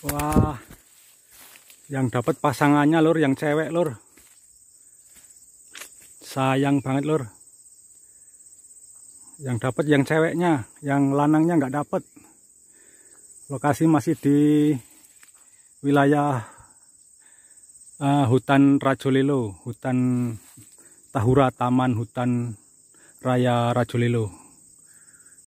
Wah, yang dapat pasangannya lur, yang cewek lur. Sayang banget lur. Yang dapat yang ceweknya, yang lanangnya nggak dapat. Lokasi masih di wilayah uh, hutan Rajolelo, hutan Tahura, Taman Hutan Raya Rajolelo.